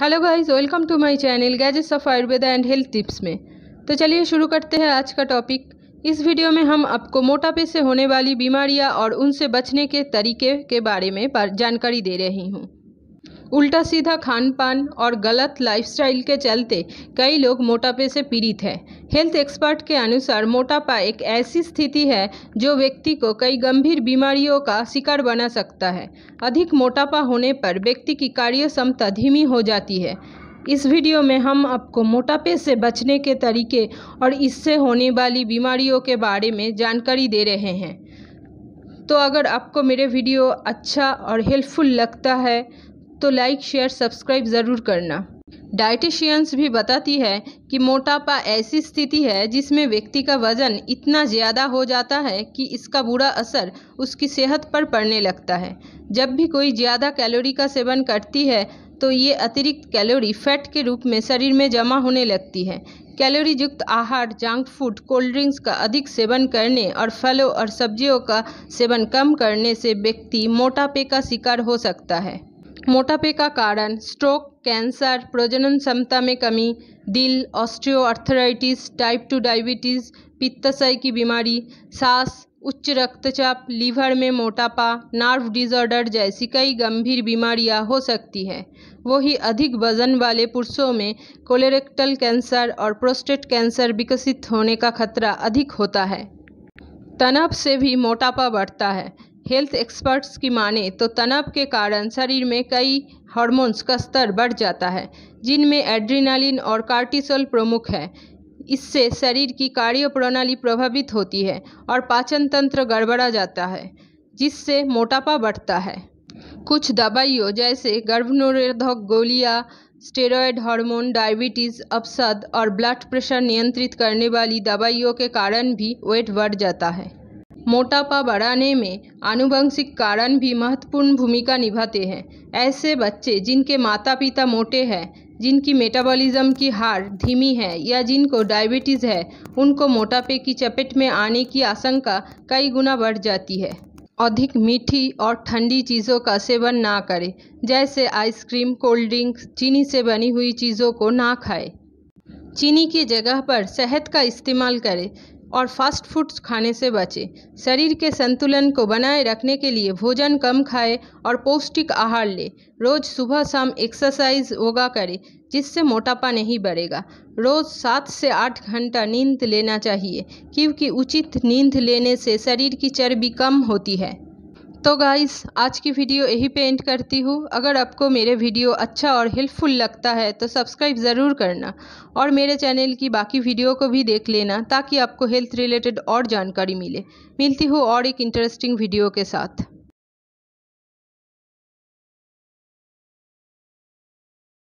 hello guys welcome to my channel gadgets of Ayurveda and health tips में तो चलिए शुरू करते हैं आज का टॉपिक इस वीडियो में हम आपको मोटापे से होने वाली बीमारियां और उनसे बचने के तरीके के बारे में जानकारी दे रही हूँ उल्टा सीधा खान पान और गलत लाइफस्टाइल के चलते कई लोग मोटापे से पीड़ित हैं हेल्थ एक्सपर्ट के अनुसार मोटापा एक ऐसी स्थिति है जो व्यक्ति को कई गंभीर बीमारियों का शिकार बना सकता है अधिक मोटापा होने पर व्यक्ति की कार्य क्षमता धीमी हो जाती है इस वीडियो में हम आपको मोटापे से बचने के तरीके और इससे होने वाली बीमारियों के बारे में जानकारी दे रहे हैं तो अगर आपको मेरे वीडियो अच्छा और हेल्पफुल लगता है तो लाइक शेयर सब्सक्राइब ज़रूर करना डाइटिशियंस भी बताती है कि मोटापा ऐसी स्थिति है जिसमें व्यक्ति का वजन इतना ज़्यादा हो जाता है कि इसका बुरा असर उसकी सेहत पर पड़ने लगता है जब भी कोई ज़्यादा कैलोरी का सेवन करती है तो ये अतिरिक्त कैलोरी फैट के रूप में शरीर में जमा होने लगती है कैलोरी युक्त आहार जंक फूड कोल्ड ड्रिंक्स का अधिक सेवन करने और फलों और सब्जियों का सेवन कम करने से व्यक्ति मोटापे का शिकार हो सकता है मोटापे का कारण स्ट्रोक कैंसर प्रजनन क्षमता में कमी दिल ऑस्टियोआर्थराइटिस टाइप टू डायबिटीज़ पित्तशय की बीमारी सांस उच्च रक्तचाप लीवर में मोटापा नर्व डिजॉर्डर जैसी कई गंभीर बीमारियां हो सकती हैं वही अधिक वजन वाले पुरुषों में कोलेरेक्टल कैंसर और प्रोस्टेट कैंसर विकसित होने का खतरा अधिक होता है तनाव से भी मोटापा बढ़ता है हेल्थ एक्सपर्ट्स की माने तो तनाव के कारण शरीर में कई हार्मोन्स का स्तर बढ़ जाता है जिनमें एड्रीनालिन और कार्टिसोल प्रमुख है इससे शरीर की कार्य प्रणाली प्रभावित होती है और पाचन तंत्र गड़बड़ा जाता है जिससे मोटापा बढ़ता है कुछ दवाइयों जैसे गर्भनिरोधक गोलियां स्टेरॉयड हार्मोन डायबिटीज़ अपसद और ब्लड प्रेशर नियंत्रित करने वाली दवाइयों के कारण भी वेट बढ़ जाता है मोटापा बढ़ाने में आनुवंशिक कारण भी महत्वपूर्ण भूमिका निभाते हैं ऐसे बच्चे जिनके माता पिता मोटे हैं जिनकी मेटाबॉलिज्म की हार धीमी है या जिनको डायबिटीज़ है उनको मोटापे की चपेट में आने की आशंका कई गुना बढ़ जाती है अधिक मीठी और ठंडी चीज़ों का सेवन ना करें जैसे आइसक्रीम कोल्ड ड्रिंक्स चीनी से बनी हुई चीज़ों को ना खाएं चीनी की जगह पर शहद का इस्तेमाल करें और फास्ट फूड्स खाने से बचें शरीर के संतुलन को बनाए रखने के लिए भोजन कम खाएं और पौष्टिक आहार लें रोज़ सुबह शाम एक्सरसाइज योगा करें जिससे मोटापा नहीं बढ़ेगा रोज़ सात से आठ घंटा नींद लेना चाहिए क्योंकि उचित नींद लेने से शरीर की चर्बी कम होती है तो गाइस आज की वीडियो यही पे एंड करती हूँ अगर आपको मेरे वीडियो अच्छा और हेल्पफुल लगता है तो सब्सक्राइब ज़रूर करना और मेरे चैनल की बाकी वीडियो को भी देख लेना ताकि आपको हेल्थ रिलेटेड और जानकारी मिले मिलती हूँ और एक इंटरेस्टिंग वीडियो के साथ